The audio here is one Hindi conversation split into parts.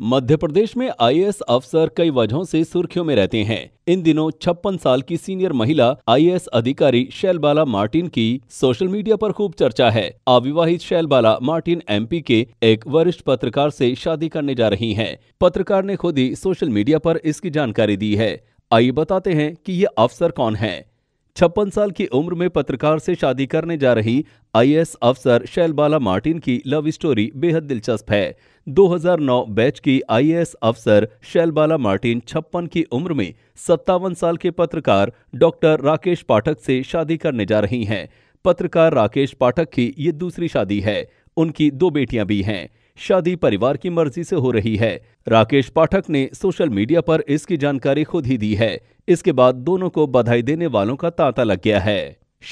मध्य प्रदेश में आईएएस अफसर कई वजहों से सुर्खियों में रहते हैं इन दिनों छप्पन साल की सीनियर महिला आईएएस अधिकारी शैलबाला मार्टिन की सोशल मीडिया पर खूब चर्चा है अविवाहित शैलबाला मार्टिन एमपी के एक वरिष्ठ पत्रकार से शादी करने जा रही हैं। पत्रकार ने खुद ही सोशल मीडिया पर इसकी जानकारी दी है आइए बताते हैं कि ये अफसर कौन है छप्पन साल की उम्र में पत्रकार से शादी करने जा रही आईएएस अफसर शैलबाला मार्टिन की लव स्टोरी बेहद दिलचस्प है 2009 बैच की आईएएस अफसर शैलबाला मार्टिन छप्पन की उम्र में सत्तावन साल के पत्रकार डॉक्टर राकेश पाठक से शादी करने जा रही हैं पत्रकार राकेश पाठक की ये दूसरी शादी है उनकी दो बेटियां भी हैं शादी परिवार की मर्जी से हो रही है राकेश पाठक ने सोशल मीडिया पर इसकी जानकारी खुद ही दी है इसके बाद दोनों को बधाई देने वालों का तांता लग गया है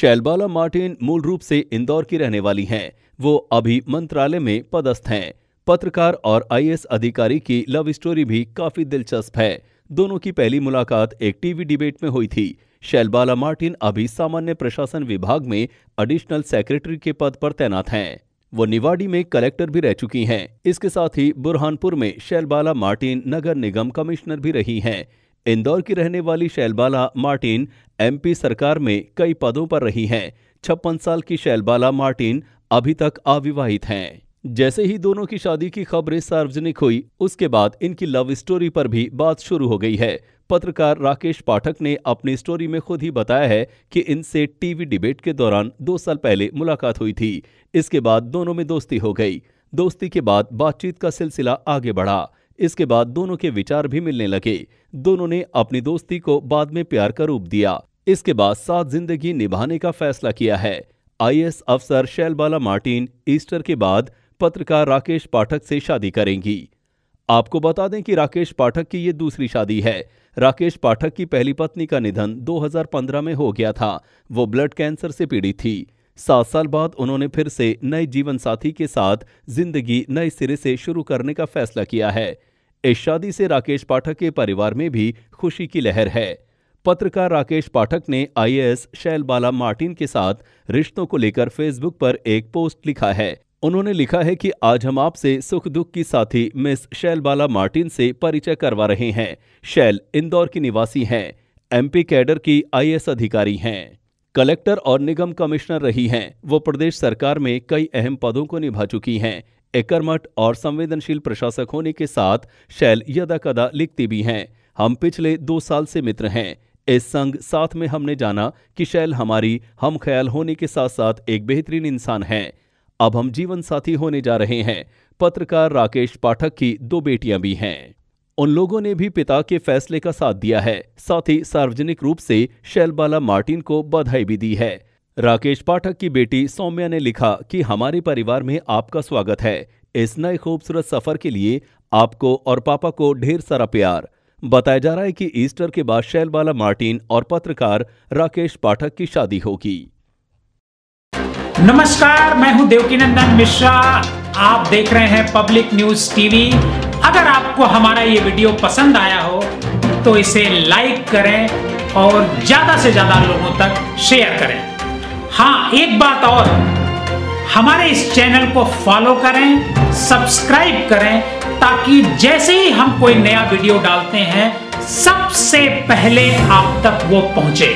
शैलबाला मार्टिन मूल रूप से इंदौर की रहने वाली हैं वो अभी मंत्रालय में पदस्थ हैं पत्रकार और आई अधिकारी की लव स्टोरी भी काफी दिलचस्प है दोनों की पहली मुलाकात एक टीवी डिबेट में हुई थी शैलबाला मार्टिन अभी सामान्य प्रशासन विभाग में एडिशनल सेक्रेटरी के पद पर तैनात हैं वो निवाड़ी में कलेक्टर भी रह चुकी हैं इसके साथ ही बुरहानपुर में शैलबाला मार्टिन नगर निगम कमिश्नर भी रही हैं इंदौर की रहने वाली शैलबाला मार्टिन एमपी सरकार में कई पदों पर रही हैं छप्पन साल की शैलबाला मार्टिन अभी तक अविवाहित हैं जैसे ही दोनों की शादी की खबरें सार्वजनिक हुई उसके बाद इनकी लव स्टोरी पर भी बात शुरू हो गई है पत्रकार राकेश पाठक ने अपनी स्टोरी में खुद ही बताया है कि इनसे टीवी डिबेट के दौरान दो साल पहले मुलाकात हुई थी इसके बाद दोनों में दोस्ती हो गई दोस्ती के बाद बातचीत का सिलसिला आगे बढ़ा इसके बाद दोनों के विचार भी मिलने लगे दोनों ने अपनी दोस्ती को बाद में प्यार का रूप दिया इसके बाद साथ जिंदगी निभाने का फैसला किया है आई अफसर शैलबाला मार्टिन ईस्टर के बाद पत्रकार राकेश पाठक से शादी करेंगी आपको बता दें कि राकेश पाठक की ये दूसरी शादी है राकेश पाठक की पहली पत्नी का निधन 2015 में हो गया था वो ब्लड कैंसर से पीड़ित थी सात साल बाद उन्होंने फिर से नए जीवन साथी के साथ जिंदगी नए सिरे से शुरू करने का फैसला किया है इस शादी से राकेश पाठक के परिवार में भी खुशी की लहर है पत्रकार राकेश पाठक ने आईएएस शैलबाला मार्टिन के साथ रिश्तों को लेकर फेसबुक पर एक पोस्ट लिखा है उन्होंने लिखा है कि आज हम आपसे सुख दुख की साथी मिस शैल बाला मार्टिन से परिचय करवा रहे हैं शैल इंदौर की निवासी हैं एमपी कैडर की आईएएस अधिकारी हैं कलेक्टर और निगम कमिश्नर रही हैं वो प्रदेश सरकार में कई अहम पदों को निभा चुकी हैं एकरमठ और संवेदनशील प्रशासक होने के साथ शैल यदा कदा लिखती भी हैं हम पिछले दो साल से मित्र हैं इस संग साथ में हमने जाना कि शैल हमारी हम ख्याल होने के साथ साथ एक बेहतरीन इंसान है अब हम जीवन साथी होने जा रहे हैं पत्रकार राकेश पाठक की दो बेटियां भी हैं उन लोगों ने भी पिता के फैसले का साथ दिया है साथ ही सार्वजनिक रूप से शैलबाला मार्टिन को बधाई भी दी है राकेश पाठक की बेटी सौम्या ने लिखा कि हमारे परिवार में आपका स्वागत है इस नए खूबसूरत सफर के लिए आपको और पापा को ढेर सारा प्यार बताया जा रहा है कि ईस्टर के बाद शैलबाला मार्टिन और पत्रकार राकेश पाठक की शादी होगी नमस्कार मैं हूं देवकीनंदन मिश्रा आप देख रहे हैं पब्लिक न्यूज टीवी अगर आपको हमारा ये वीडियो पसंद आया हो तो इसे लाइक करें और ज्यादा से ज्यादा लोगों तक शेयर करें हाँ एक बात और हमारे इस चैनल को फॉलो करें सब्सक्राइब करें ताकि जैसे ही हम कोई नया वीडियो डालते हैं सबसे पहले आप तक वो पहुंचे